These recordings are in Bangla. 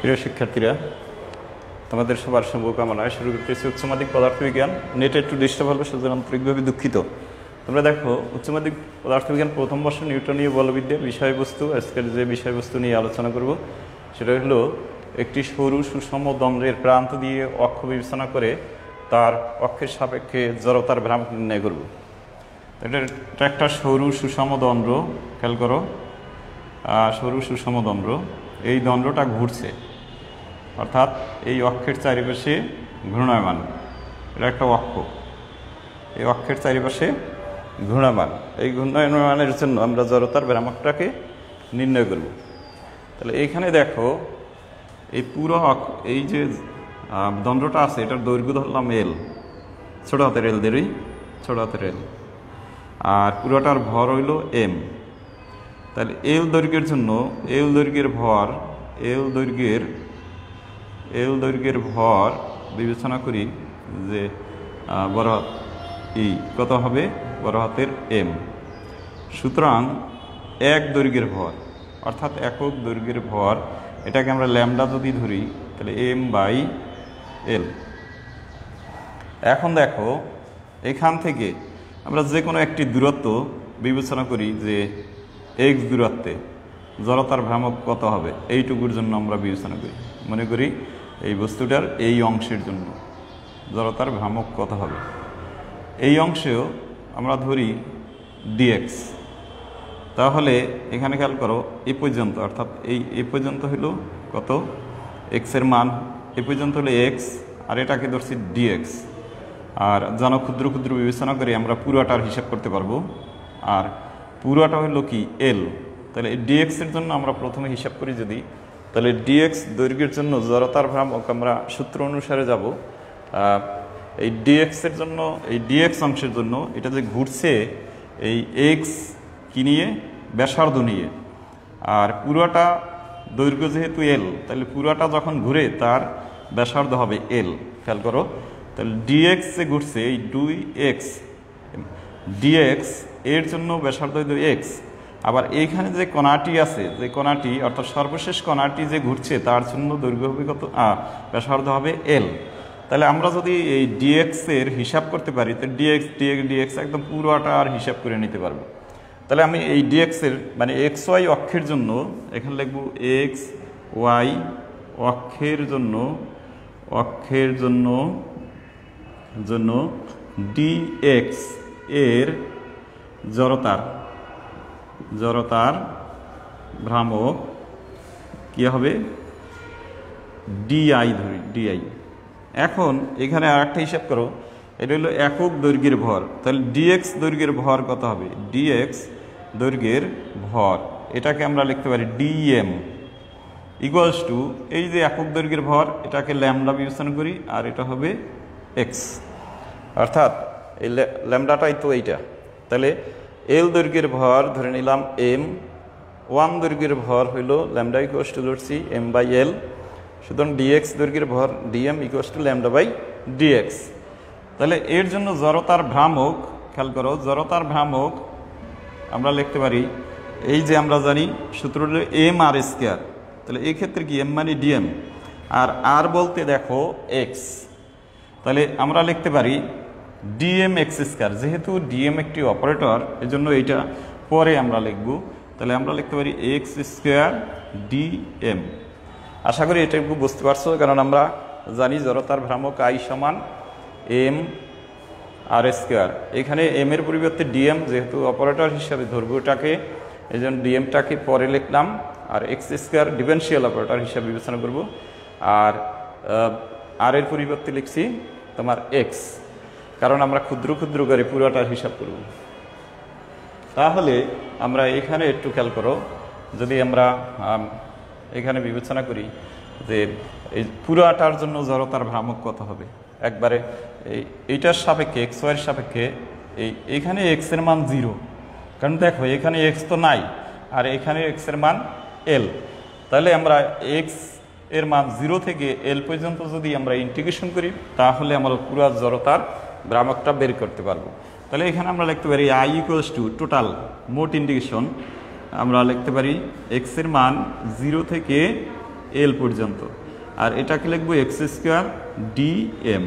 প্রিয় শিক্ষার্থীরা তোমাদের সবার শুভকামনায় শুরু করতেছি উচ্চ মাধ্যমিক পদার্থবিজ্ঞান নেটে একটু ডিস্টার্ব হবে সুতরাং আন্তরিকভাবে দুঃখিত তোমরা দেখো উচ্চ মাধ্যমিক পদার্থবিজ্ঞান প্রথম বর্ষ নিউটনীয় বলবিদ্যা বিষয়বস্তু আজকের যে বিষয়বস্তু নিয়ে আলোচনা করব সেটা হলো একটি সরু সুষম দ্বন্দ্বের প্রান্ত দিয়ে অক্ষ বিবেচনা করে তার অক্ষের সাপেক্ষে জড়তার ভ্রাম নির্ণয় করব এটা একটা সরু সুষম দ্বন্দ্ব খেয়াল করো সরু সুষম দ্বন্দ্ব এই দ্বন্দ্বটা ঘুরছে অর্থাৎ এই অক্ষের চারিপাশে ঘূর্ণায়মান এটা একটা অক্ষ এই অক্ষের চারিপাশে ঘূর্ণায়মান এই ঘূর্ণায়মানের জন্য আমরা জড়তার ব্যামাকটাকে নির্ণয় করব তাহলে এইখানে দেখো এই পুরো এই যে দণ্ডটা আছে এটার দৈর্ঘ্য ধরলাম এল ছোটো হাতের এল দেরি ছোটো হাতের এল আর পুরোটার ভর হইল এম তাহলে এল দৈর্ঘ্যের জন্য এল দৈর্ঘ্যের ভর এল দৈর্ঘ্যের এল দৈর্ঘ্যের ভর বিবেচনা করি যে বড় ই কত হবে বড় হাতের এম সুতরাং এক দৈর্ঘ্যের ভর অর্থাৎ একক দৈর্ঘ্যের ভর এটাকে আমরা ল্যামডা যদি ধরি তাহলে এম বাই এল এখন দেখো এখান থেকে আমরা যে কোনো একটি দূরত্ব বিবেচনা করি যে এক্স দূরত্বে জড়তার ভ্রামক কত হবে এইটুকুর জন্য আমরা বিবেচনা করি মনে করি এই বস্তুটার এই অংশের জন্য জড়তার ভ্রামক কথা হবে এই অংশেও আমরা ধরি ডিএক্স তাহলে এখানে খেয়াল করো এ পর্যন্ত অর্থাৎ এই এ পর্যন্ত হইল কত এক্সের মান এ পর্যন্ত হলো এক্স আর এটাকে ধরছি ডিএক্স আর যেন ক্ষুদ্র ক্ষুদ্র বিবেচনা করে আমরা পুরোটার হিসাব করতে পারবো আর পুরোটা হলো কি এল তাহলে এই ডিএক্সের জন্য আমরা প্রথমে হিসাব করি যদি তাহলে ডিএক্স দৈর্ঘ্যের জন্য জড়তার ভ্রামক আমরা সূত্র অনুসারে যাব এই ডিএক্সের জন্য এই ডিএক্স অংশের জন্য এটা যে ঘুরছে এই এক্স কি নিয়ে ব্যাসার্ধ নিয়ে আর পুরোটা দৈর্ঘ্য যেহেতু এল তাহলে পুরোটা যখন ঘুরে তার ব্যাসার্ধ হবে এল খেয়াল করো তাহলে ডিএক্স যে ঘুরছে এই দুই এক্স ডিএক্স এর জন্য ব্যাসার্ধ এক্স আবার এইখানে যে কণাটি আছে যে কণাটি অর্থাৎ সর্বশেষ কণাটি যে ঘুরছে তার জন্য দৈর্ঘ্য হবে কত ব্যাসার্ধ হবে এল তাহলে আমরা যদি এই ডিএক্সের হিসাব করতে পারি তো ডিএক্স ডিএক্স ডিএক্স একদম পুরোটা আর হিসাব করে নিতে পারবো তাহলে আমি এই ডিএক্সের মানে এক্স ওয়াই অক্ষের জন্য এখানে লিখব এক্স ওয়াই অক্ষের জন্য অক্ষের জন্য জন্য ডিএক্স এর জড়তার জড়তার ভ্রামক কী হবে ডিআই ধরি ডিআই এখন এখানে আর একটা হিসাব করো এটা হলো একক দৈর্ঘ্যের ভর তাহলে ডিএক্স দৈর্ঘ্যের ভর কত হবে ডিএক্স দৈর্ঘ্যের ভর এটাকে আমরা লিখতে পারি ডিএম ইকুয়ালস টু এই যে একক দৈর্ঘ্যের ভর এটাকে ল্যামডা বিবেচনা করি আর এটা হবে এক্স অর্থাৎ এই ল্যামডাটাই তো এইটা তাহলে এল দৈর্ঘ্যের ভর ধরে নিলাম এম ওয়ান দৈর্ঘ্যের ভর হইল lambda equals to C M by L সুতরাং ডিএক্স দৈর্ঘ্যের ভর dm equals to lambda by dx তাহলে এর জন্য জড়তার ভ্রামক খেয়াল করো জড়তার ভ্রামক আমরা লিখতে পারি এই যে আমরা জানি সূত্র হল এম আর স্কোয়ার তাহলে এক্ষেত্রে কি এম মানে ডিএম আর আর বলতে দেখো এক্স তাহলে আমরা লিখতে পারি ডিএম এক্স স্কোয়ার যেহেতু ডিএম একটি অপারেটর এজন্য এইটা পরে আমরা লিখব তাহলে আমরা লিখতে পারি এক্স স্কোয়ার ডিএম আশা করি এটা একটু বুঝতে পারছো কারণ আমরা জানি জড়তার ভ্রামক আই সমান এম আর স্কোয়ার এখানে এম এর পরিবর্তে ডিএম যেহেতু অপারেটর হিসাবে এটাকে এই জন্য ডিএমটাকে পরে লিখলাম আর এক্স স্কোয়ার ডিফেন্সিয়াল অপারেটর হিসাবে বিবেচনা করব আর আর এর পরিবর্তে লিখছি তোমার এক্স কারণ আমরা ক্ষুদ্র ক্ষুদ্র করে পুরোটার হিসাব করব তাহলে আমরা এখানে একটু খেয়াল করো যদি আমরা এখানে বিবেচনা করি যে এই পুরো আটার জন্য জড়তার ভ্রামক কত হবে একবারে এই এইটার সাপেক্ষে এক্স ওয়াইয়ের সাপেক্ষে এই এখানে এক্সের মান জিরো কারণ দেখো এখানে এক্স তো নাই আর এখানে এক্সের মান এল তাহলে আমরা এক্স এর মান জিরো থেকে এল পর্যন্ত যদি আমরা ইন্টিগ্রেশন করি তাহলে আমার পুরো জড়তার ভ্রামকটা বের করতে পারবো তাহলে এখানে আমরা লিখতে পারি আই ইকুয়ালস টু টোটাল মোট ইন্ডিকেশন আমরা লিখতে পারি এক্সের মান জিরো থেকে এল পর্যন্ত আর এটাকে লিখবো এক্স স্কোয়ার ডি এম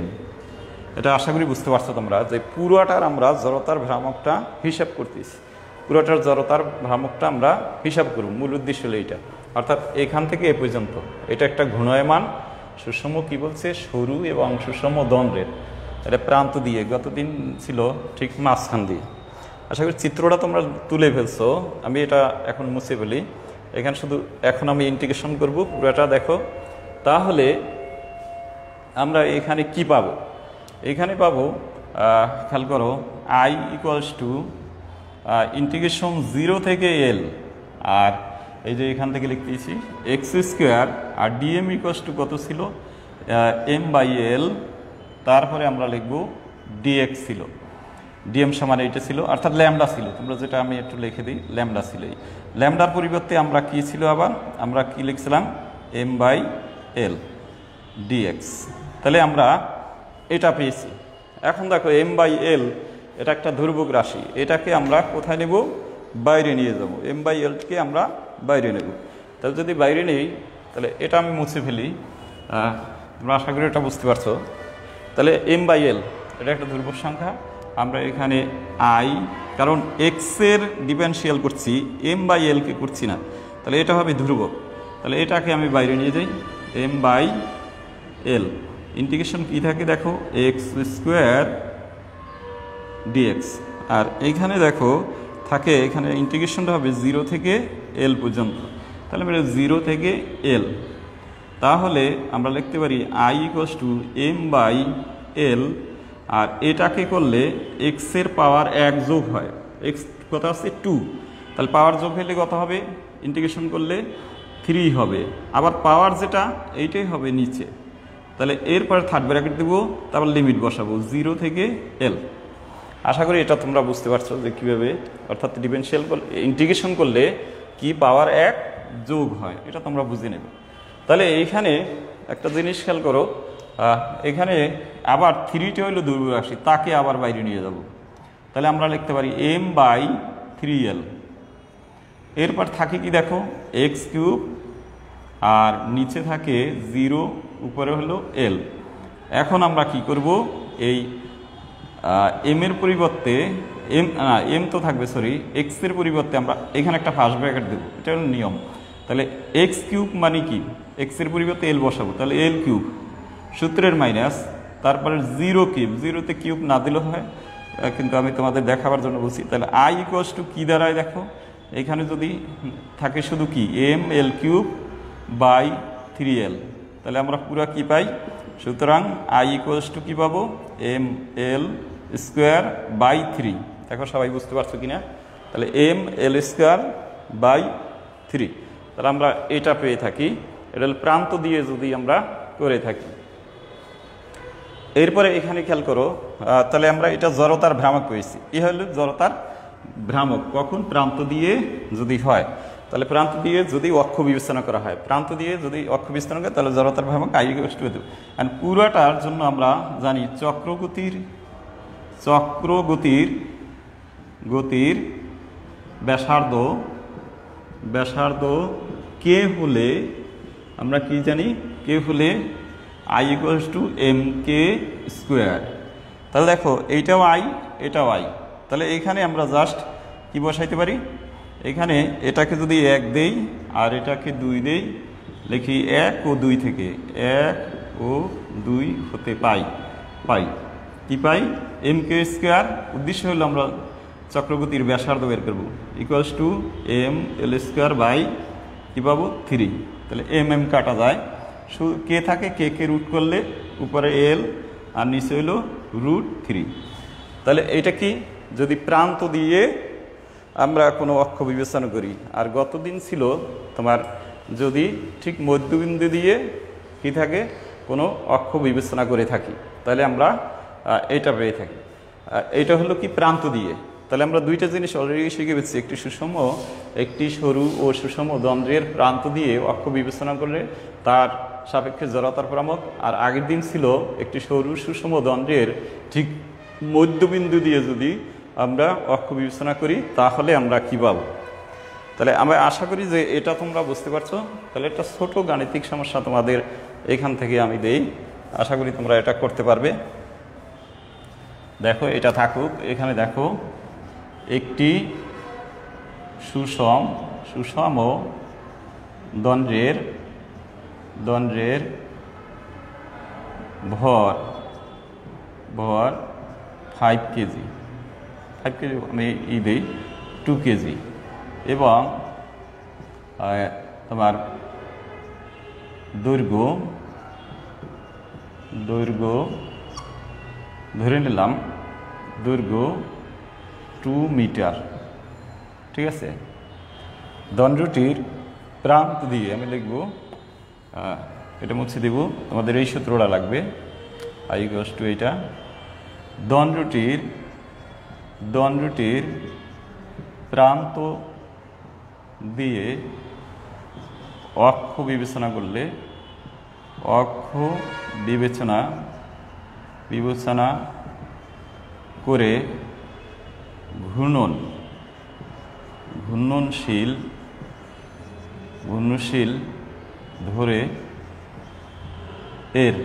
এটা আশা করি বুঝতে পারছো তোমরা যে পুরোটার আমরা জড়তার ভ্রামকটা হিসাব করতেছি পুরোটার জড়তার ভ্রামকটা আমরা হিসাব করব মূল উদ্দেশ্য হলো এইটা অর্থাৎ এখান থেকে এ পর্যন্ত এটা একটা ঘূর্ণয়মান সুষম কি বলছে সরু এবং সুষম দ্বন্দ্বের এটা প্রান্ত দিয়ে গতদিন ছিল ঠিক মাঝখান দিয়ে আশা করি চিত্রটা তোমরা তুলে ফেলছো আমি এটা এখন মুছে ফেলি এখানে শুধু এখন আমি ইন্টিগ্রেশন করব পুরোটা দেখো তাহলে আমরা এখানে কি পাবো এখানে পাবো খেয়াল করো I equals to integration zero থেকে এল আর এই যে এখান থেকে লিখতেছি এক্স স্কোয়ার আর ডিএম ইকুয়ালস টু কত ছিল এম বাই এল তারপরে আমরা লিখব ডিএক্স ছিল ডিএম সমান এইটা ছিল অর্থাৎ ল্যামডা ছিল তোমরা যেটা আমি একটু লিখে দিই ল্যামডা ছিল এই ল্যামডার পরিবর্তে আমরা কি ছিল আবার আমরা কি লিখছিলাম এম বাই এল ডিএক্স তাহলে আমরা এটা পেয়েছি এখন দেখো এম বাই এল এটা একটা ধ্রুবক রাশি এটাকে আমরা কোথায় নেব বাইরে নিয়ে যাব এম বাই এলকে আমরা বাইরে নেব তাহলে যদি বাইরে নেই তাহলে এটা আমি মুছে ফেলি তোমরা আশা করি এটা বুঝতে পারছো তাহলে এম বাই এল এটা একটা ধ্রুবক সংখ্যা আমরা এখানে আই কারণ এক্সের ডিপেন্সিয়াল করছি এম বাই এলকে করছি না তাহলে এটা হবে ধ্রুবক তাহলে এটাকে আমি বাইরে নিয়ে যাই এম বাই এল ইন্টিগ্রেশন কী থাকে দেখো এক্স স্কোয়ার ডিএক্স আর এইখানে দেখো থাকে এখানে ইন্টিগ্রেশনটা হবে জিরো থেকে এল পর্যন্ত তাহলে আমি জিরো থেকে এল তাহলে আমরা লিখতে পারি I equals to M by L আর এটাকে করলে এক্সের পাওয়ার এক যোগ হয় এক্স কত আসছে টু তাহলে পাওয়ার যোগ হলে কত হবে ইন্টিগ্রেশন করলে থ্রি হবে আবার পাওয়ার যেটা এইটাই হবে নিচে তাহলে এরপরে থার্ড ব্র্যাকেট দেবো তারপর লিমিট বসাবো জিরো থেকে এল আশা করি এটা তোমরা বুঝতে পারছো যে কীভাবে অর্থাৎ ডিফারেন্সিয়াল ইন্টিগ্রেশন করলে কি পাওয়ার এক যোগ হয় এটা তোমরা বুঝে নেবে তাহলে এইখানে একটা জিনিস খেয়াল করো এখানে আবার থ্রিটি হইল দুর্বল রাশি তাকে আবার বাইরে নিয়ে যাব তাহলে আমরা লিখতে পারি এম বাই থ্রি এল এরপর থাকে কি দেখো এক্স কিউব আর নিচে থাকে জিরো উপরে হলো এল এখন আমরা কি করব এই এম এর পরিবর্তে এম না এম তো থাকবে সরি এক্সের পরিবর্তে আমরা এখানে একটা ফার্স্ট ব্র্যাকেট দেবো এটা হলো নিয়ম তাহলে এক্স কিউব মানে কি এক্সের পরিবর্তে এল বসাবো তাহলে এল কিউব সূত্রের মাইনাস তারপরে জিরো কিউব জিরোতে কিউব না দিলেও হয় কিন্তু আমি তোমাদের দেখাবার জন্য বলছি তাহলে আই ইকোয়াস টু কী দ্বারায় দেখো এখানে যদি থাকে শুধু কি M L cube by three L তাহলে আমরা পুরো কি পাই সুতরাং আই ইকোয়াস টু কী পাবো M L square by three দেখো সবাই বুঝতে পারছো কি না তাহলে M L square by three তাহলে আমরা এটা পেয়ে থাকি এটা প্রান্ত দিয়ে যদি আমরা করে থাকি এরপরে এখানে খেয়াল করো তাহলে আমরা এটা জড়তার ভ্রামক পেয়েছি এ হল জড়তার ভ্রামক কখন প্রান্ত দিয়ে যদি হয় তাহলে প্রান্ত দিয়ে যদি অক্ষ বিবেচনা করা হয় প্রান্ত দিয়ে যদি অক্ষ বিবেচনা করে তাহলে জড়তার ভ্রামক আই হয়ে দেব অ্যান্ড পুরোটার জন্য আমরা জানি চক্রগতির চক্রগতির গতির ব্যাসার্ধ ব্যাসার্ধ কে হলে আমরা কি জানি কে হলে I equals to M K square তাহলে দেখো এইটাও আই এটাও আই তাহলে এখানে আমরা জাস্ট কি বসাইতে পারি এখানে এটাকে যদি এক দেই আর এটাকে দুই দেই লিখি এক ও দুই থেকে এক ও দুই হতে পাই পাই কি পাই এম কে স্কোয়ার উদ্দেশ্য হলো আমরা চক্রগতির ব্যাসার্ধ বের করবো equals to M L square by কি পাবো থ্রি তাহলে এম এম কাটা যায় শু কে থাকে কে কে রুট করলে উপরে এল আর নিচে হইল রুট থ্রি তাহলে এটা কি যদি প্রান্ত দিয়ে আমরা কোনো অক্ষ বিবেচনা করি আর গতদিন ছিল তোমার যদি ঠিক মধ্যবিন্দু দিয়ে কি থাকে কোনো অক্ষ বিবেচনা করে থাকি তাহলে আমরা এটা পেয়ে থাকি এটা হলো কি প্রান্ত দিয়ে তাহলে আমরা দুইটা জিনিস অলরেডি শিখে পেয়েছি একটি সুষম একটি সরু ও সুষম দ্বন্দ্বের প্রান্ত দিয়ে অক্ষ বিবেচনা করলে তার সাপেক্ষে জড়তার পরামক আর আগের দিন ছিল একটি সরু সুষম দ্বন্দ্বের ঠিক মধ্যবিন্দু দিয়ে যদি আমরা অক্ষ বিবেচনা করি তাহলে আমরা কী পাব তাহলে আমরা আশা করি যে এটা তোমরা বুঝতে পারছো তাহলে একটা ছোট গাণিতিক সমস্যা তোমাদের এখান থেকে আমি দেই আশা করি তোমরা এটা করতে পারবে দেখো এটা থাকুক এখানে দেখো একটি সুষম সুষম দণ্ডের দণ্ডের ভর ভর ফাইভ কেজি ফাইভ কেজি আমি ই দিই টু কেজি এবং তোমার দৈর্ঘ্য দৈর্ঘ্য ধরে নিলাম দৈর্ঘ্য টু মিটার ঠিক আছে দণ্ডটির প্রান্ত দিয়ে আমি লিখব এটা মুছে দেব তোমাদের এই সূত্রটা লাগবে আই গস টু এটা দণ্ডটির দণ্ডটির প্রান্ত দিয়ে অক্ষ বিবেচনা করলে অক্ষ বিবেচনা বিবেচনা করে ঘূর্ণন ঘূর্ণনশীল ঘূর্ণশীল ধরে এর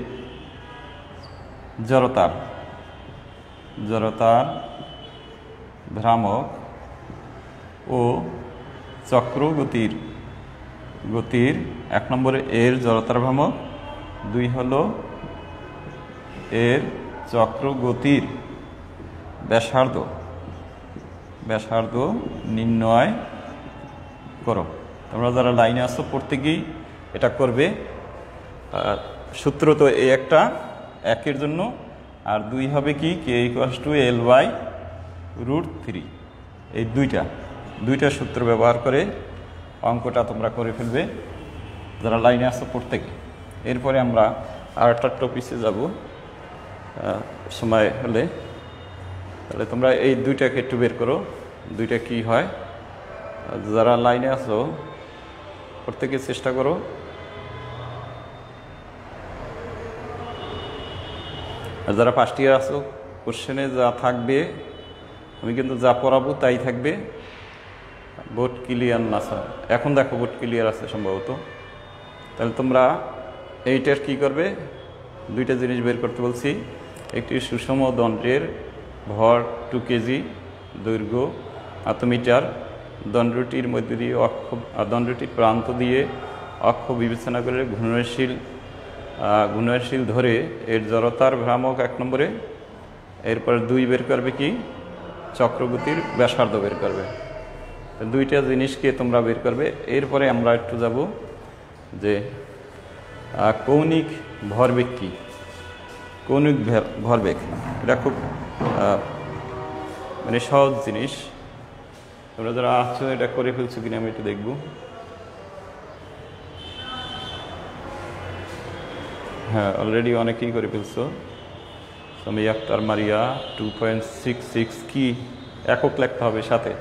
জড়তার জড়তার ভ্রামক ও চক্রগতির গতির এক নম্বরে এর জড়তার ভ্রামক দুই হল এর চক্রগতির ব্যাসার্ধ ব্যাসার্ধ নির্ণয় করো তোমরা যারা লাইনে আসো প্রত্যেকেই এটা করবে সূত্র তো এই একটা একের জন্য আর দুই হবে কি K equals to L by root three এই দুইটা দুইটা সূত্র ব্যবহার করে অঙ্কটা তোমরা করে ফেলবে যারা লাইনে আসো প্রত্যেকে এরপরে আমরা আর একটা টপিসে যাব সময় হলে তাহলে তোমরা এই দুইটাকে একটু বের করো দুইটা কি হয় যারা লাইনে আছো প্রত্যেকে চেষ্টা করো আর যারা ফার্স্ট ইয়ার আছো কোশ্চেনে যা থাকবে আমি কিন্তু যা পড়াবো তাই থাকবে ভোট ক্লিয়ার না স্যার এখন দেখো ভোট ক্লিয়ার আছে সম্ভবত তাহলে তোমরা এইটার কি করবে দুইটা জিনিস বের করতে বলছি একটি সুষম দণ্ডের ভর টু কেজি দৈর্ঘ্য আত্মমিটার দণ্ডটির মধ্যে দিয়ে অক্ষ দণ্ডটির প্রান্ত দিয়ে অক্ষ বিবেচনা করে ঘূর্ণশীল ঘূর্ণশীল ধরে এর জড়তার ভ্রামক এক নম্বরে এরপর দুই বের করবে কি চক্রগতির ব্যাসার্ধ বের করবে দুইটা জিনিসকে তোমরা বের করবে এরপরে আমরা একটু যাব যে কৌণিক ভরবেগ কী কৌণিক ভরবেগ এটা খুব মানে সহজ জিনিস তোমরা যারা আছো এটা করে ফেলছো কিনা আমি একটু দেখবো হ্যাঁ অলরেডি অনেকেই করে ফেলছো আমি Akhtar Maria two point six six কি একক লেখতে হবে সাথে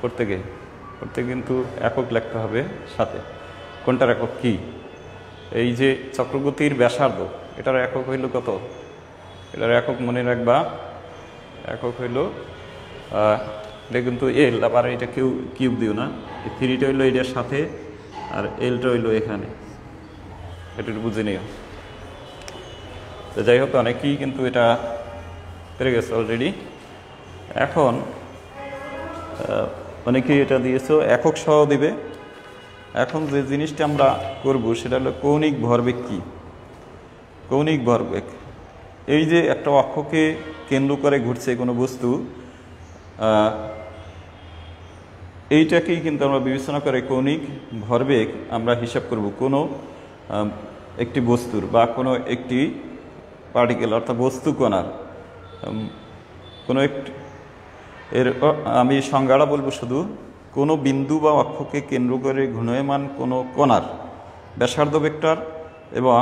প্রত্যেকে প্রত্যেকে কিন্তু একক লেখতে হবে সাথে কোনটার একক কি এই যে চক্রগতির ব্যাসার্ধ এটার একক হইল কত এটার একক মনে রাখবা একক হইল এটা কিন্তু এল আবার এটা কিউ কিউব দিও না থ্রিটা হইলো এটার সাথে আর এলটা হইলো এখানে এটা বুঝে নিও তো যাই হোক অনেকেই কিন্তু এটা পেরে গেছে অলরেডি এখন অনেকেই এটা দিয়েছো একক সহ দিবে এখন যে জিনিসটা আমরা করব সেটা হলো কৌণিক ভরবেগ কী কৌণিক ভরবেগ এই যে একটা অক্ষকে কেন্দ্র করে ঘুরছে কোনো বস্তু এইটাকেই কিন্তু আমরা বিবেচনা করে কৌণিক ভরবেগ আমরা হিসাব করব কোনো একটি বস্তুর বা কোনো একটি পার্টিকেল অর্থাৎ বস্তু কণার কোনো একটি এর আমি সংজ্ঞাটা বলবো শুধু কোনো বিন্দু বা অক্ষকে কেন্দ্র করে ঘূর্ণয়মান কোনো কণার ব্যাসার্ধ ভেক্টর এবং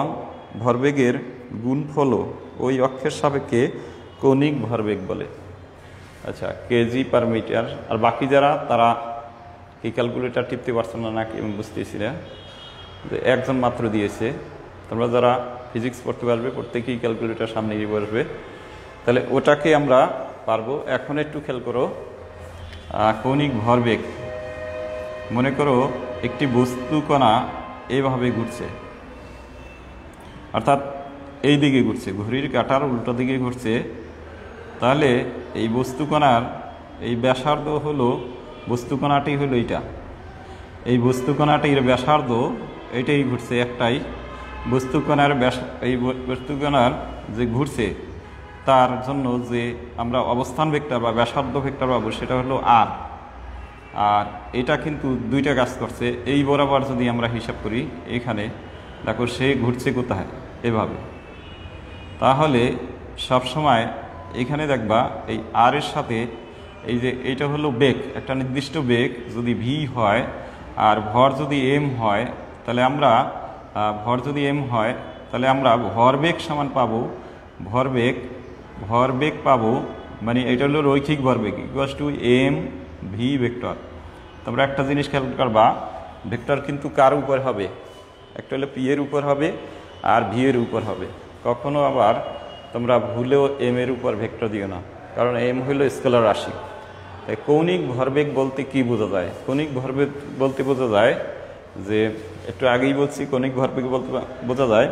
ভরবেগের গুণফলও ওই অক্ষের সাপেক্ষে কৌণিক ভরবেগ বলে আচ্ছা কেজি পার মিটার আর বাকি যারা তারা এই ক্যালকুলেটার টিপতে পারছেন না নাকি আমি বুঝতেছি না যে একজন মাত্র দিয়েছে তোমরা যারা ফিজিক্স পড়তে পারবে প্রত্যেকেই ক্যালকুলেটার সামনে গিয়ে বসবে তাহলে ওটাকে আমরা পারবো এখন একটু খেয়াল করো কৌণিক ভরবেগ মনে করো একটি বস্তু কণা এইভাবে ঘুরছে অর্থাৎ এই দিকে ঘুরছে ঘড়ির কাটার উল্টো দিকে ঘুরছে তাহলে এই বস্তুকণার এই ব্যাসার্ধ হলো বস্তুকণাটি হলো এইটা এই বস্তুকণাটির ব্যাসার্ধ এটাই ঘুরছে একটাই বস্তুকণার ব্যাস এই বস্তুকণার যে ঘুরছে তার জন্য যে আমরা অবস্থান ভেক্টর বা ব্যাসার্ধ ভেক্টর পাবো সেটা হলো আর আর এটা কিন্তু দুইটা কাজ করছে এই বরাবর যদি আমরা হিসাব করি এখানে দেখো সে ঘুরছে কোথায় এভাবে তাহলে সবসময় এখানে দেখবা এই আর এর সাথে এই যে এইটা হলো বেগ একটা নির্দিষ্ট বেগ যদি ভি হয় আর ভর যদি এম হয় তাহলে আমরা ভর যদি এম হয় তাহলে আমরা ভর বেগ সমান পাবো ভর ভর বেগ পাবো মানে এটা হলো রৈখিক ভরবেগ equals to M V vector তোমরা একটা জিনিস খেয়াল করবা ভেক্টর কিন্তু কার উপর হবে একটা হলো পি এর উপর হবে আর ভি এর উপর হবে কখনো আবার তোমরা ভুলেও এম এর উপর ভেক্টর দিও না কারণ এম হইল স্কেলার রাশি তাই কৌণিক ভরবেগ বলতে কি বোঝা যায় কৌণিক ভরবেগ বলতে বোঝা যায় যে একটু আগেই বলছি কৌণিক ভরবেগ বলতে বোঝা যায়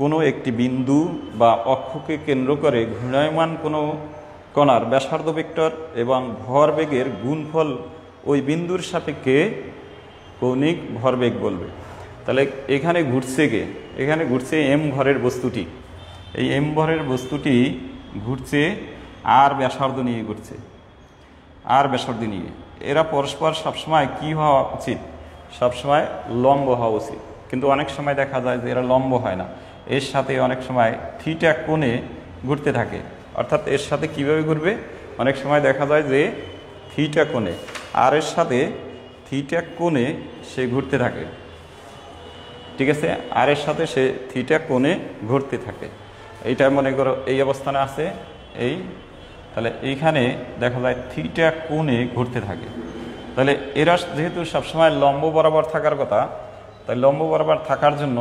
কোনো একটি বিন্দু বা অক্ষকে কেন্দ্র করে ঘূর্ণায়মান কোনো কণার ব্যাসার্ধ ভেক্টর এবং ভরবেগের গুণফল ওই বিন্দুর সাপেক্ষে কৌণিক ভরবেগ বলবে তাহলে এখানে ঘুরছে কে এখানে ঘুরছে এম ভরের বস্তুটি এই এম ভরের বস্তুটি ঘুরছে আর ব্যাসার্ধ নিয়ে ঘুরছে আর বেসর্দি নিয়ে এরা পরস্পর সবসময় কি হওয়া উচিত সবসময় লম্ব হওয়া উচিত কিন্তু অনেক সময় দেখা যায় যে এরা লম্ব হয় না এর সাথে অনেক সময় থিটা কোণে ঘুরতে থাকে অর্থাৎ এর সাথে কিভাবে ঘুরবে অনেক সময় দেখা যায় যে থিটা কোণে আর এর সাথে থিটা কোণে সে ঘুরতে থাকে ঠিক আছে আর এর সাথে সে থিটা কোণে ঘুরতে থাকে এইটা মনে করো এই অবস্থানে আছে এই তাহলে এইখানে দেখা যায় থিটা কোণে ঘুরতে থাকে তাহলে এরা যেহেতু সবসময় লম্ব বরাবর থাকার কথা তাই লম্ব বরাবর থাকার জন্য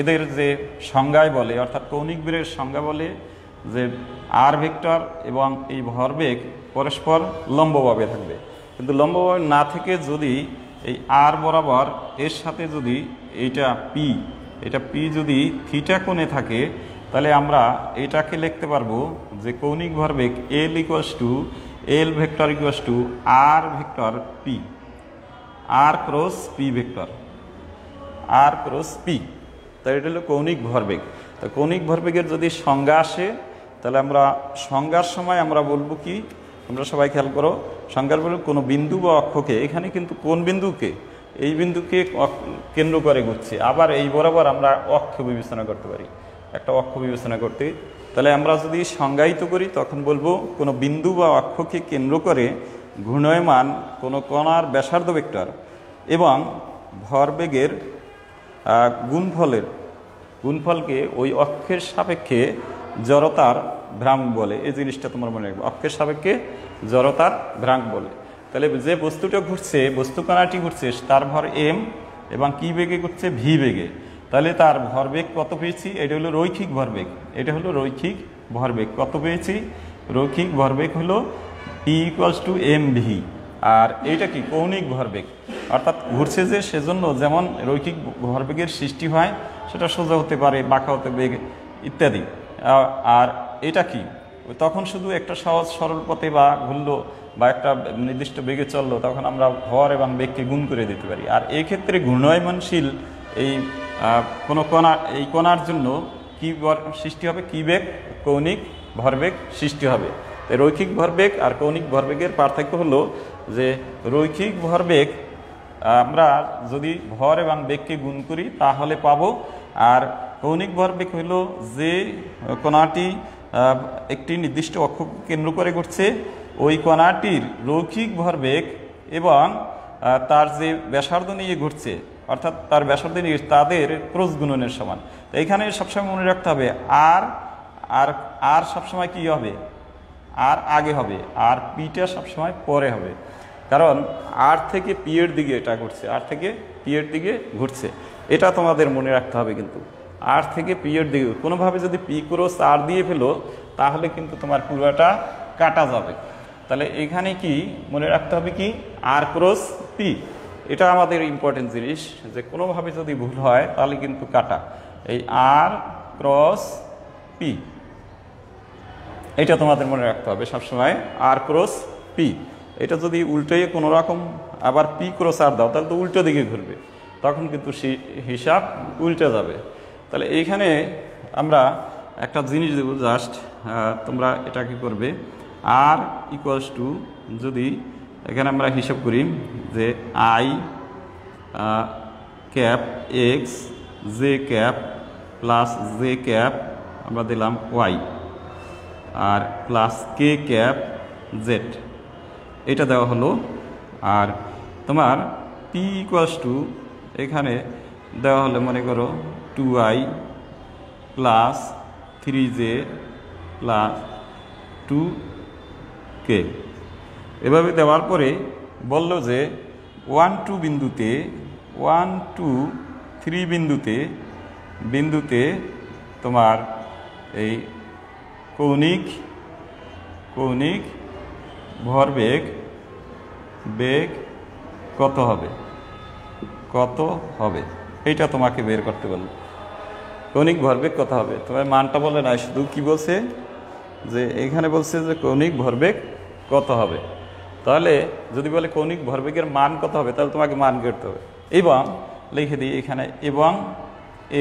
এদের যে সংজ্ঞায় বলে অর্থাৎ কৌণিক বীরের সংজ্ঞা বলে যে আর ভেক্টর এবং এই ভরবেগ পরস্পর লম্বভাবে থাকবে কিন্তু লম্বভাবে না থেকে যদি এই আর বরাবর এর সাথে যদি এইটা পি এটা পি যদি থিটা কোণে থাকে তাহলে আমরা এটাকে লিখতে পারবো যে কৌণিক ভরবেগ L equals to L vector equals to R vector P R cross P vector R cross P তো এটা হলো কৌণিক ভরবেগ তো কৌণিক ভরবেগের যদি সংজ্ঞা আসে তাহলে আমরা সংজ্ঞার সময় আমরা বলবো কি তোমরা সবাই খেয়াল করো সংজ্ঞার বলবো কোনো বিন্দু বা অক্ষকে এখানে কিন্তু কোন বিন্দুকে এই বিন্দুকে কেন্দ্র করে ঘুরছে আবার এই বরাবর আমরা অক্ষ বিবেচনা করতে পারি একটা অক্ষ বিবেচনা করতে তাহলে আমরা যদি সংজ্ঞায়িত করি তখন বলবো কোনো বিন্দু বা অক্ষকে কেন্দ্র করে ঘূর্ণয়মান কোনো কণার ব্যাসার্ধ ভেক্টর এবং ভরবেগের গুণফলের গুণফলকে ওই অক্ষের সাপেক্ষে জড়তার ভ্রাং বলে এই জিনিসটা তোমার মনে রাখবে অক্ষের সাপেক্ষে জড়তার ভ্রামক বলে তাহলে যে বস্তুটা ঘুরছে বস্তু কণাটি ঘুরছে তার ভর এম এবং কি বেগে ঘুরছে ভি বেগে তাহলে তার ভরবেগ কত পেয়েছি এটা হলো রৈখিক ভরবেগ এটা হলো রৈখিক ভরবেগ কত পেয়েছি রৈখিক ভরবেগ হলো T equals to M V আর এটা কি কৌণিক ভরবেগ অর্থাৎ ঘুরছে যে সেজন্য যেমন রৈখিক ভরবেগের সৃষ্টি হয় সেটা সোজা হতে পারে বাঁকা হতে বেগ ইত্যাদি আর এটা কি তখন শুধু একটা সহজ সরল পথে বা ঘুরলো বা একটা নির্দিষ্ট বেগে চললো তখন আমরা ভর এবং বেগকে গুণ করে দিতে পারি আর এক্ষেত্রে ঘূর্ণয়মানশীল এই কোনো কণা এই কণার জন্য কী সৃষ্টি হবে কী বেগ কৌণিক ভরবেগ সৃষ্টি হবে রৈখিক ভরবেগ আর কৌণিক ভরবেগের পার্থক্য হলো যে রৈখিক ভরবেগ আমরা যদি ভর এবং বেগকে গুণ করি তাহলে পাব আর কৌণিক ভরবেগ হইল যে কণাটি একটি নির্দিষ্ট অক্ষ কেন্দ্র করে ঘটছে ওই কণাটির রৈখিক ভরবেগ এবং তার যে ব্যাসার্ধ নিয়ে ঘটছে অর্থাৎ তার ব্যাসার্ধ তাদের ক্রোজ গুণনের সমান তো এখানে সবসময় মনে রাখতে হবে আর আর আর সবসময় কি হবে আর আগে হবে আর পিটা সবসময় পরে হবে কারণ আর থেকে পি এর দিকে এটা ঘুরছে আর থেকে পি এর দিকে ঘুরছে এটা তোমাদের মনে রাখতে হবে কিন্তু আর থেকে পি এর দিকে কোনোভাবে যদি পি ক্রোস আর দিয়ে ফেলো তাহলে কিন্তু তোমার পুরোটা কাটা যাবে তাহলে এখানে কি মনে রাখতে হবে কি আর ক্রোস পি এটা আমাদের ইম্পর্টেন্ট জিনিস যে কোনোভাবে যদি ভুল হয় তাহলে কিন্তু কাটা এই আর ক্রস পি এটা তোমাদের মনে রাখতে হবে সবসময় আর ক্রস পি এটা যদি উল্টে কোনো রকম আবার পি ক্রস আর দাও তাহলে তো উল্টো দিকে ঘুরবে তখন কিন্তু হিসাব উল্টে যাবে তাহলে এইখানে আমরা একটা জিনিস দেবো জাস্ট তোমরা এটা কি করবে আর ইকুয়ালস টু যদি এখানে আমরা হিসাব করি যে I cap X J cap plus J cap আমরা দিলাম ওয়াই আর প্লাস কে ক্যাপ জেড এটা দেওয়া হলো আর তোমার পি ইকুয়াস টু এখানে দেওয়া হলে মনে করো two I plus three J plus two K এভাবে দেওয়ার পরে বলল যে ওয়ান টু বিন্দুতে ওয়ান টু থ্রি বিন্দুতে বিন্দুতে তোমার এই কৌণিক কৌণিক ভরবেগ বেগ কত হবে কত হবে এইটা তোমাকে বের করতে বলল কৌণিক ভরবেগ কত হবে তোমার মানটা বলে না শুধু কি বলছে যে এখানে বলছে যে কৌণিক ভরবেগ কত হবে তাহলে যদি বলে কৌণিক ভরবেগের মান কত হবে তাহলে তোমাকে মান করতে হবে এবং লিখে দিই এখানে এবং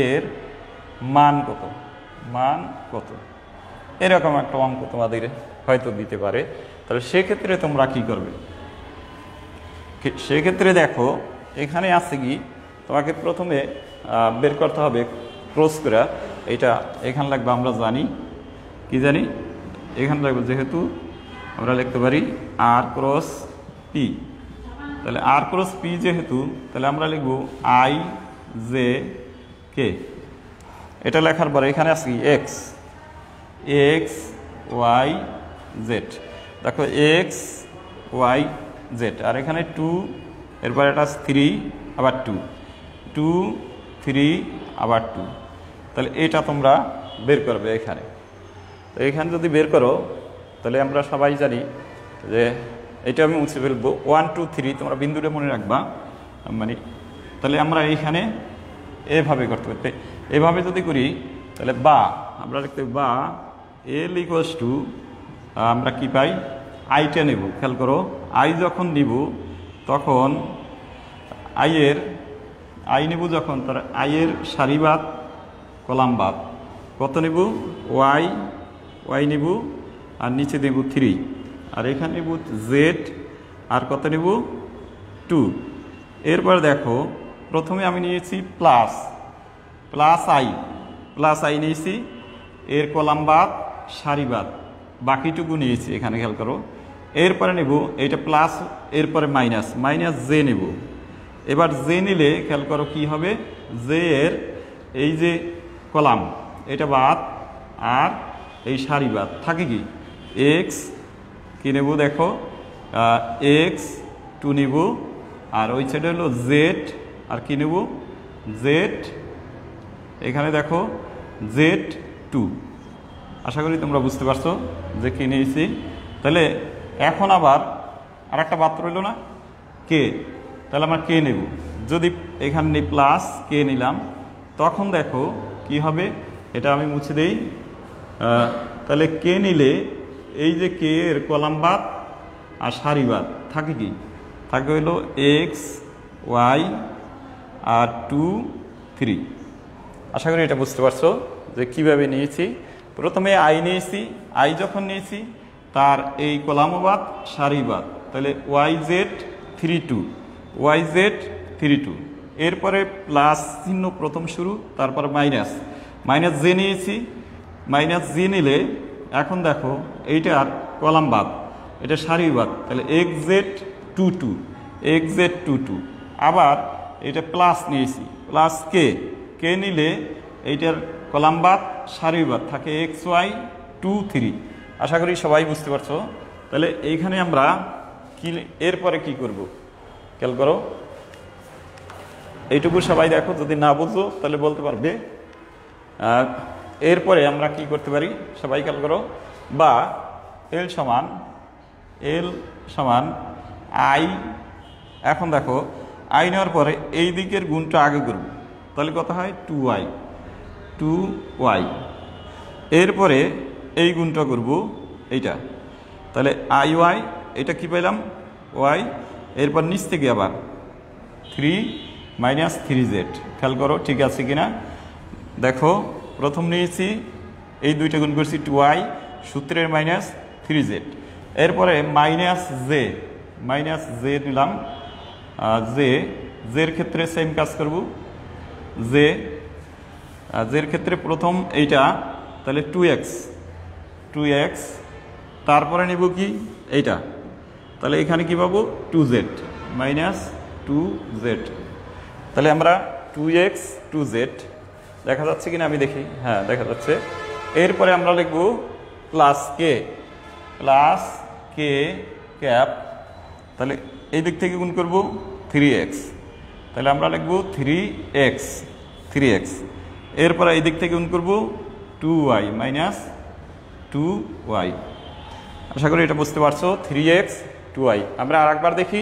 এর মান কত মান কত এরকম একটা অঙ্ক তোমাদের হয়তো দিতে পারে তাহলে সেক্ষেত্রে তোমরা কি করবে সেক্ষেত্রে দেখো এখানে আছে কি তোমাকে প্রথমে বের করতে হবে ক্রস করে এটা এখানে লাগবে আমরা জানি কি জানি এখানে লাগবে যেহেতু আমরা লিখতে পারি আর ক্রস পি তাহলে আর ক্রস পি যেহেতু তাহলে আমরা লিখব আই জে কে এটা লেখার পরে এখানে আসি এক্স এক্স ওয়াই জেড দেখো এক্স ওয়াই জেড আর এখানে টু এরপর এটা থ্রি আবার টু টু থ্রি আবার টু তাহলে এটা তোমরা বের করবে এখানে তো এখানে যদি বের করো তাহলে আমরা সবাই জানি যে এটা আমি মুছে ফেলবো ওয়ান টু থ্রি তোমরা বিন্দুটা মনে রাখবা মানে তাহলে আমরা এইখানে এভাবে করতে করতে এভাবে যদি করি তাহলে বা আমরা দেখতে বা এল ইকোয়াস টু আমরা কি পাই আইটা নেব খেয়াল করো আই যখন নিব তখন আইয়ের আই নেব যখন তার আইয়ের সারিবাদ কলামবাদ কত নেব ওয়াই ওয়াই নেব আর নিচে দেব থ্রি আর এখানে নেব জেড আর কত নেব টু এরপর দেখো প্রথমে আমি নিয়েছি plus plus I plus I নিয়েছি এর কলাম বাদ সারি বাদ বাকিটুকু নিয়েছি এখানে খেয়াল করো এরপরে নেব এটা প্লাস এরপরে মাইনাস মাইনাস জে নেব এবার জে নিলে খেয়াল করো কী হবে জে এর এই যে কলাম এটা বাদ আর এই সারি বাদ থাকে কি এক্স কী নেব দেখো এক্স টু নিব আর ওই সাইডে হলো জেড আর কী নেব জেড এখানে দেখো জেড টু আশা করি তোমরা বুঝতে পারছো যে কী নিয়েছি তাহলে এখন আবার আর একটা বাদ রইল না কে তাহলে আমরা কে নেব যদি এখানে নিই প্লাস কে নিলাম তখন দেখো কি হবে এটা আমি মুছে দেই তাহলে কে নিলে এই যে কে এর কলামবাদ আর সারিবাদ থাকে কি থাকে হইল এক্স ওয়াই আর টু থ্রি আশা করি এটা বুঝতে পারছো যে কিভাবে নিয়েছি প্রথমে আই নিয়েছি আই যখন নিয়েছি তার এই কলামবাদ সারিবাদ তাহলে Y Z three two Y Z three two এরপরে প্লাস চিহ্ন প্রথম শুরু তারপর মাইনাস মাইনাস জে নিয়েছি মাইনাস জে নিলে এখন দেখো এইটার কলাম বাদ এটা সারি বাদ তাহলে এক্সেট টু টু এক্সেট টু টু আবার এটা প্লাস নিয়েছি প্লাস কে কে নিলে এইটার কলাম বাদ সারি বাদ থাকে এক্স ওয়াই টু থ্রি আশা করি সবাই বুঝতে পারছো তাহলে এইখানে আমরা কি এরপরে কি করব খেয়াল করো এইটুকু সবাই দেখো যদি না বুঝো তাহলে বলতে পারবে আর এরপরে আমরা কি করতে পারি সবাই খেয়াল করো বা এল সমান এল সমান আই এখন দেখো আই নেওয়ার পরে এই দিকের গুণটা আগে করব তাহলে কত হয় টু ওয়াই টু ওয়াই এরপরে এই গুণটা করব এইটা তাহলে আই ওয়াই এটা কি পাইলাম ওয়াই এরপর নিচ থেকে আবার থ্রি মাইনাস থ্রি জেড খেয়াল করো ঠিক আছে কিনা দেখো প্রথম নিয়েছি এই দুইটা গুণ করছি টু ওয়াই সূত্রের মাইনাস থ্রি জেড এরপরে মাইনাস জে মাইনাস জে নিলাম জে জের ক্ষেত্রে সেম কাজ করব জে জের ক্ষেত্রে প্রথম এইটা তাহলে টু এক্স টু এক্স তারপরে নেব কি এইটা তাহলে এখানে কি পাবো two Z minus two Z তাহলে আমরা টু এক্স টু জেড দেখা যাচ্ছে কিনা আমি দেখি হ্যাঁ দেখা যাচ্ছে এরপরে আমরা লিখব plus K plus K cap তাহলে এই দিক থেকে গুণ করব থ্রি এক্স তাহলে আমরা লিখব থ্রি এক্স থ্রি এক্স এরপরে এই দিক থেকে গুণ করব two Y minus two Y আশা করি এটা বুঝতে পারছো থ্রি এক্স টু ওয়াই আমরা আর একবার দেখি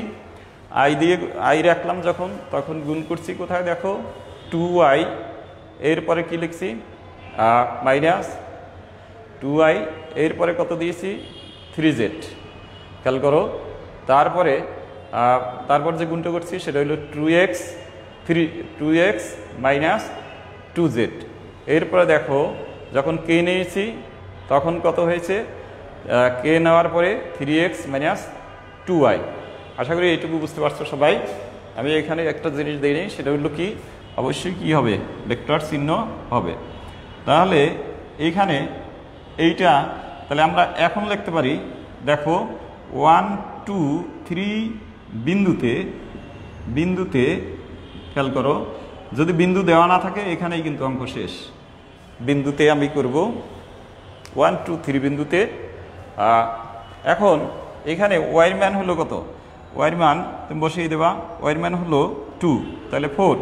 আই দিয়ে আই রাখলাম যখন তখন গুণ করছি কোথায় দেখো টু ওয়াই এরপরে কি লিখছি মাইনাস টু আই এরপরে কত দিয়েছি থ্রি জেড খেয়াল করো তারপরে তারপর যে গুণটা করছি সেটা হলো two X three two X minus two Z এরপরে দেখো যখন কে নিয়েছি তখন কত হয়েছে কে নেওয়ার পরে three X minus two I আশা করি এইটুকু বুঝতে পারছো সবাই আমি এখানে একটা জিনিস দিই সেটা হলো কি অবশ্যই কি হবে ভেক্টর চিহ্ন হবে তাহলে এইখানে এইটা তাহলে আমরা এখন লিখতে পারি দেখো ওয়ান টু থ্রি বিন্দুতে বিন্দুতে খেয়াল করো যদি বিন্দু দেওয়া না থাকে এখানেই কিন্তু অঙ্ক শেষ বিন্দুতে আমি করব ওয়ান টু থ্রি বিন্দুতে এখন এখানে ওয়ারম্যান হলো কত ওয়ারম্যান তুমি বসিয়ে দেবা ওয়ারম্যান হলো টু তাহলে ফোর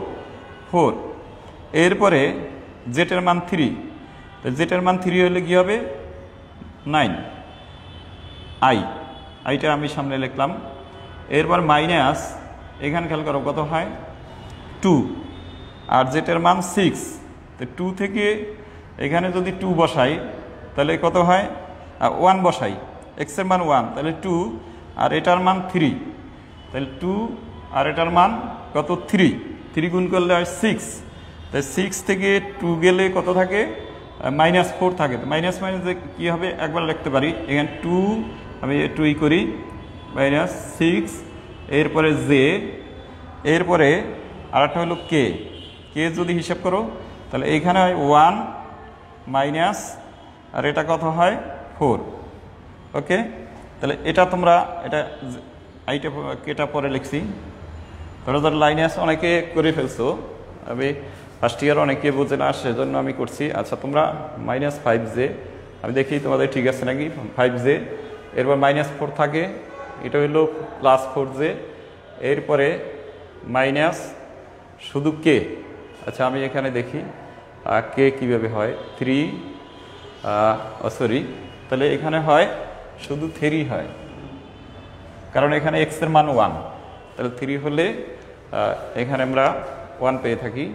ফোর এরপরে জেটের মান থ্রি তো জেটের মান থ্রি হলে কী হবে নাইন আই আইটা আমি সামনে লিখলাম এরপর মাইনাস এখানে খেয়াল করো কত হয় টু আর জেটের মান সিক্স তো টু থেকে এখানে যদি টু বসাই তাহলে কত হয় ওয়ান বসাই এক্সের মান ওয়ান তাহলে টু আর এটার মান থ্রি তাহলে টু আর এটার মান কত থ্রি থ্রি গুণ করলে হয় সিক্স তাই সিক্স থেকে টু গেলে কত থাকে মাইনাস ফোর থাকে তো মাইনাস মাইনাস কী হবে একবার লিখতে পারি এখানে টু আমি টুই করি মাইনাস সিক্স এরপরে জে এরপরে আরেকটা হলো কে কে যদি হিসাব করো তাহলে এইখানে হয় ওয়ান মাইনাস আর এটা কত হয় ফোর ওকে তাহলে এটা তোমরা এটা আইটা কেটা পরে লিখছি ধরো ধর লাইনে আছে অনেকে করে ফেলছো আমি ফার্স্ট ইয়ার অনেকে বোঝে না সেজন্য আমি করছি আচ্ছা তোমরা মাইনাস ফাইভ জে আমি দেখি তোমাদের ঠিক আছে নাকি ফাইভ জে এরপর মাইনাস ফোর থাকে এটা হইল প্লাস ফোর জে এরপরে মাইনাস শুধু কে আচ্ছা আমি এখানে দেখি কে কীভাবে হয় থ্রি সরি তাহলে এখানে হয় শুধু থ্রি হয় কারণ এখানে এক্সের মান ওয়ান তাহলে থ্রি হলে এখানে আমরা ওয়ান পেয়ে থাকি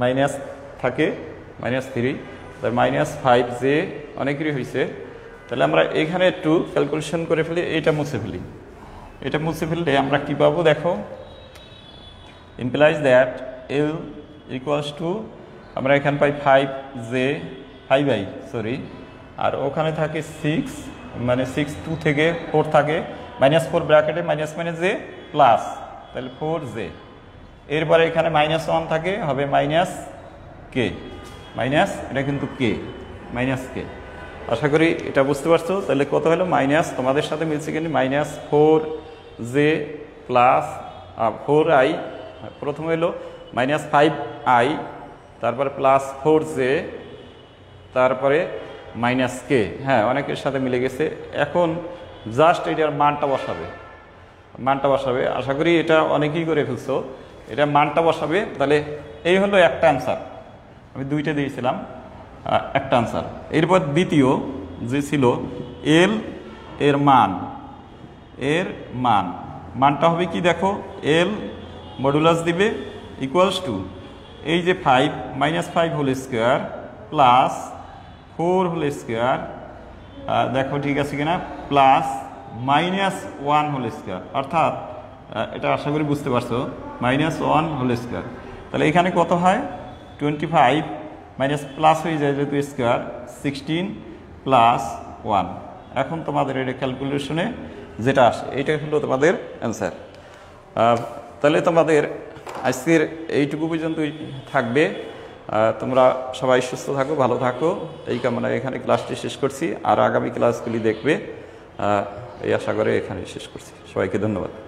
মাইনাস থাকে মাইনাস থ্রি তাহলে মাইনাস ফাইভ যে অনেকেরই হয়েছে তাহলে আমরা এখানে একটু ক্যালকুলেশন করে ফেলি এটা মুছে ফেলি এটা মুছে ফেললে আমরা কী পাবো দেখো implies that L equals to আমরা এখানে পাই five J five I sorry আর ওখানে থাকে সিক্স মানে সিক্স টু থেকে ফোর থাকে মাইনাস ফোর ব্র্যাকেটে মাইনাস মাইনাস জে প্লাস তাহলে ফোর জে এরপরে এখানে মাইনাস ওয়ান থাকে হবে মাইনাস কে মাইনাস এটা কিন্তু কে মাইনাস কে আশা করি এটা বুঝতে পারছো তাহলে কত হলো মাইনাস তোমাদের সাথে মিলছে কিন্তু minus four J plus four I প্রথম হলো মাইনাস ফাইভ আই তারপরে প্লাস ফোর জে তারপরে মাইনাস কে হ্যাঁ অনেকের সাথে মিলে গেছে এখন জাস্ট এটার মানটা বসাবে মানটা বসাবে আশা করি এটা অনেকেই করে ফেলছো এটা মানটা বসাবে তাহলে এই হলো একটা অ্যান্সার আমি দুইটা দিয়েছিলাম একটা অ্যান্সার এরপর দ্বিতীয় যে ছিল এল এর মান এর মান মানটা হবে কি দেখো এল মডুলাস দিবে ইকুয়ালস টু এই যে five minus five whole square plus four whole square দেখো ঠিক আছে কিনা plus minus one whole square অর্থাৎ এটা আশা করি বুঝতে পারছো মাইনাস ওয়ান হোল স্কোয়ার তাহলে এখানে কত হয় টোয়েন্টি ফাইভ মাইনাস প্লাস হয়ে যায় যেহেতু স্কোয়ার সিক্সটিন প্লাস ওয়ান এখন তোমাদের এটা ক্যালকুলেশনে যেটা আসে এইটাই হলো তোমাদের অ্যান্সার তাহলে তোমাদের আজকের এইটুকু পর্যন্তই থাকবে তোমরা সবাই সুস্থ থাকো ভালো থাকো এই কামনায় এখানে ক্লাসটি শেষ করছি আর আগামী ক্লাসগুলি দেখবে এই আশা করে এখানে শেষ করছি সবাইকে ধন্যবাদ